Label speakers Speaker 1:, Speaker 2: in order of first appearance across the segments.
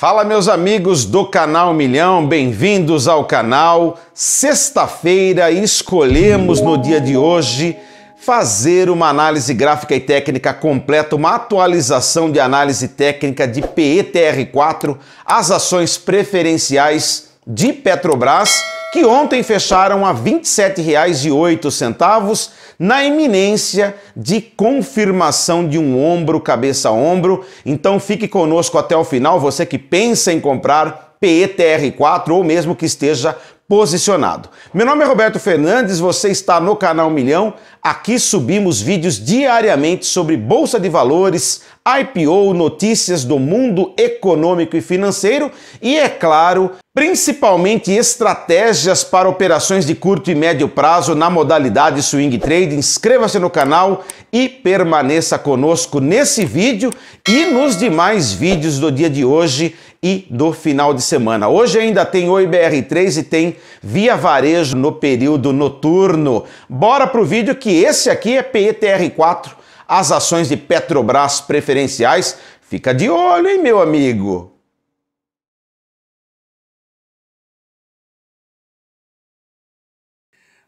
Speaker 1: Fala, meus amigos do canal Milhão, bem-vindos ao canal. Sexta-feira escolhemos no dia de hoje fazer uma análise gráfica e técnica completa, uma atualização de análise técnica de PETR4, as ações preferenciais de Petrobras que ontem fecharam a R$ 27,08 na iminência de confirmação de um ombro cabeça a ombro. Então fique conosco até o final, você que pensa em comprar PETR4 ou mesmo que esteja posicionado. Meu nome é Roberto Fernandes, você está no canal Milhão. Aqui subimos vídeos diariamente sobre bolsa de valores, IPO, notícias do mundo econômico e financeiro e, é claro, principalmente estratégias para operações de curto e médio prazo na modalidade swing trade. Inscreva-se no canal e permaneça conosco nesse vídeo e nos demais vídeos do dia de hoje e do final de semana. Hoje ainda tem o IBR3 e tem Via Varejo no período noturno. Bora pro vídeo que esse aqui é PETR4, as ações de Petrobras preferenciais. Fica de olho, hein, meu amigo?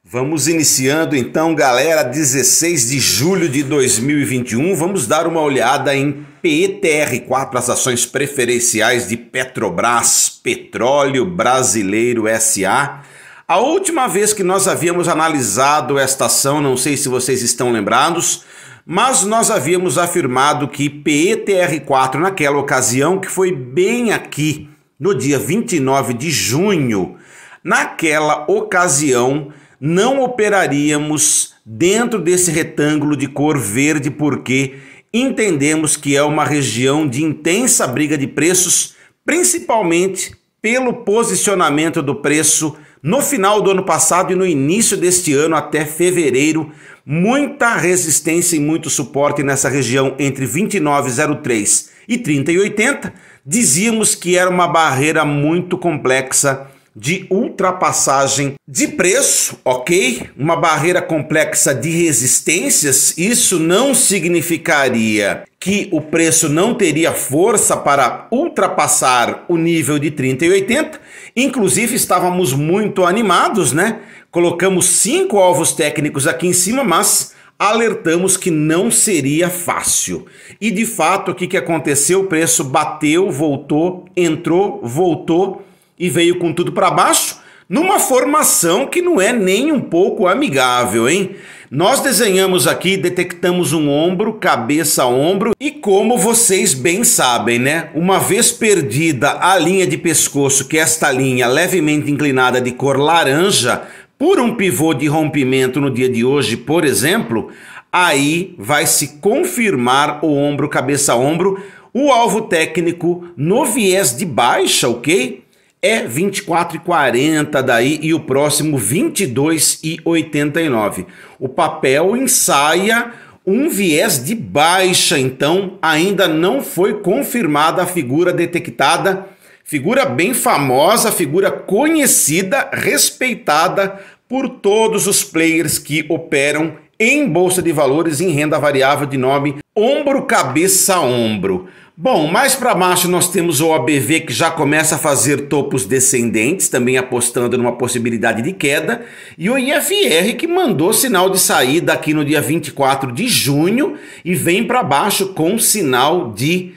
Speaker 1: Vamos iniciando então, galera, 16 de julho de 2021, vamos dar uma olhada em PETR4, as ações preferenciais de Petrobras, Petróleo Brasileiro SA. A última vez que nós havíamos analisado esta ação, não sei se vocês estão lembrados, mas nós havíamos afirmado que PETR4 naquela ocasião, que foi bem aqui no dia 29 de junho, naquela ocasião não operaríamos dentro desse retângulo de cor verde porque entendemos que é uma região de intensa briga de preços, principalmente pelo posicionamento do preço no final do ano passado e no início deste ano até fevereiro, muita resistência e muito suporte nessa região entre 29,03 e 30,80. Dizíamos que era uma barreira muito complexa de ultrapassagem de preço, ok? Uma barreira complexa de resistências, isso não significaria que o preço não teria força para ultrapassar o nível de 30 e 80. Inclusive estávamos muito animados, né? Colocamos cinco alvos técnicos aqui em cima, mas alertamos que não seria fácil. E de fato, o que, que aconteceu? O preço bateu, voltou, entrou, voltou e veio com tudo para baixo numa formação que não é nem um pouco amigável, hein? Nós desenhamos aqui, detectamos um ombro, cabeça, ombro e como vocês bem sabem, né? Uma vez perdida a linha de pescoço, que é esta linha levemente inclinada de cor laranja, por um pivô de rompimento no dia de hoje, por exemplo, aí vai se confirmar o ombro, cabeça, ombro, o alvo técnico no viés de baixa, ok? é 24 e 40 daí e o próximo 22 e 89. O papel ensaia um viés de baixa, então ainda não foi confirmada a figura detectada, figura bem famosa, figura conhecida, respeitada por todos os players que operam em bolsa de valores em renda variável de nome ombro cabeça ombro. Bom, mais para baixo nós temos o OBV que já começa a fazer topos descendentes, também apostando numa possibilidade de queda, e o IFR que mandou sinal de saída aqui no dia 24 de junho e vem para baixo com sinal de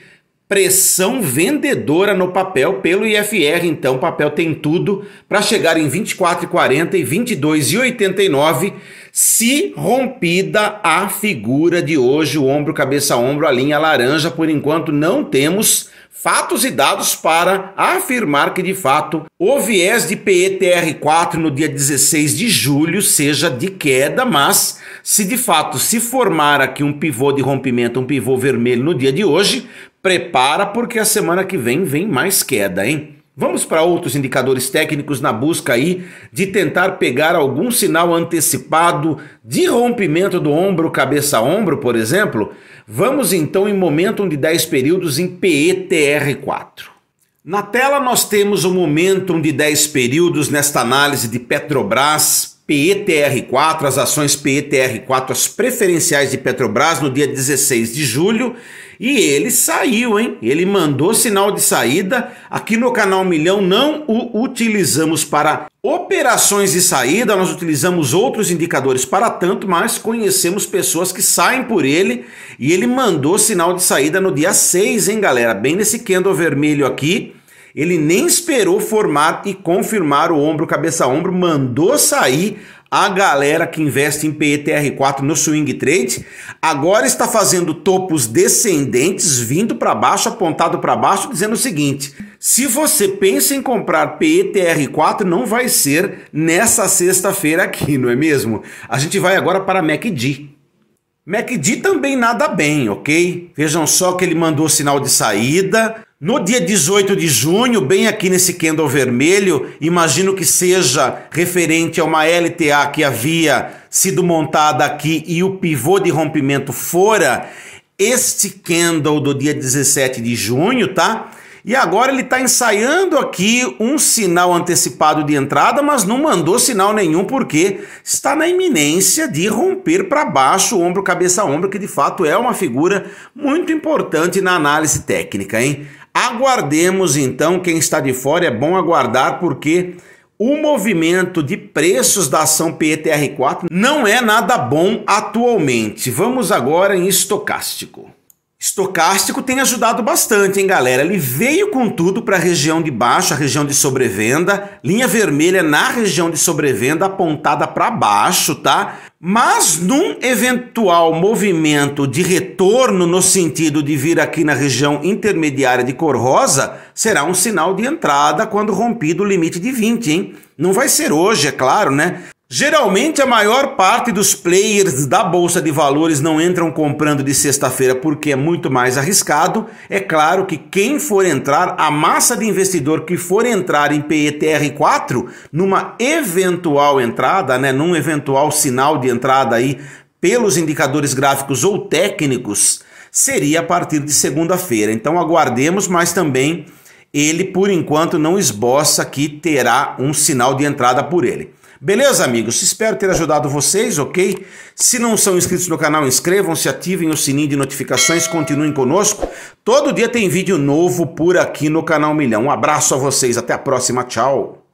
Speaker 1: pressão vendedora no papel pelo IFR, então o papel tem tudo para chegar em 24,40 e 22,89 se rompida a figura de hoje, o ombro cabeça ombro, a linha laranja, por enquanto não temos fatos e dados para afirmar que de fato o viés de PETR4 no dia 16 de julho seja de queda, mas se de fato se formar aqui um pivô de rompimento, um pivô vermelho no dia de hoje, Prepara porque a semana que vem vem mais queda, hein? Vamos para outros indicadores técnicos na busca aí de tentar pegar algum sinal antecipado de rompimento do ombro cabeça ombro, por exemplo. Vamos então em momentum de 10 períodos em PETR4. Na tela nós temos o momentum de 10 períodos nesta análise de Petrobras PETR4, as ações PETR4, as preferenciais de Petrobras no dia 16 de julho, e ele saiu, hein? Ele mandou sinal de saída. Aqui no canal Milhão não o utilizamos para operações de saída, nós utilizamos outros indicadores para tanto, mas conhecemos pessoas que saem por ele e ele mandou sinal de saída no dia 6, hein, galera? Bem nesse candle vermelho aqui ele nem esperou formar e confirmar o ombro, cabeça ombro, mandou sair a galera que investe em PETR4 no swing trade. Agora está fazendo topos descendentes, vindo para baixo, apontado para baixo, dizendo o seguinte: se você pensa em comprar PETR4, não vai ser nessa sexta-feira aqui, não é mesmo? A gente vai agora para MACD. MACD também nada bem, ok? Vejam só que ele mandou sinal de saída, no dia 18 de junho, bem aqui nesse candle vermelho, imagino que seja referente a uma LTA que havia sido montada aqui e o pivô de rompimento fora, este candle do dia 17 de junho, tá? E agora ele está ensaiando aqui um sinal antecipado de entrada, mas não mandou sinal nenhum porque está na iminência de romper para baixo o ombro cabeça ombro, que de fato é uma figura muito importante na análise técnica, hein? Aguardemos então, quem está de fora é bom aguardar, porque o movimento de preços da ação PETR4 não é nada bom atualmente. Vamos agora em estocástico estocástico tem ajudado bastante, hein, galera? Ele veio com tudo para a região de baixo, a região de sobrevenda, linha vermelha na região de sobrevenda apontada para baixo, tá? Mas num eventual movimento de retorno no sentido de vir aqui na região intermediária de cor rosa, será um sinal de entrada quando rompido o limite de 20, hein? Não vai ser hoje, é claro, né? Geralmente, a maior parte dos players da bolsa de valores não entram comprando de sexta-feira porque é muito mais arriscado. É claro que quem for entrar, a massa de investidor que for entrar em PETR4, numa eventual entrada, né, num eventual sinal de entrada aí pelos indicadores gráficos ou técnicos, seria a partir de segunda-feira. Então aguardemos, mas também ele por enquanto não esboça que terá um sinal de entrada por ele. Beleza, amigos? Espero ter ajudado vocês, ok? Se não são inscritos no canal, inscrevam-se, ativem o sininho de notificações, continuem conosco. Todo dia tem vídeo novo por aqui no canal Milhão. Um abraço a vocês, até a próxima, tchau!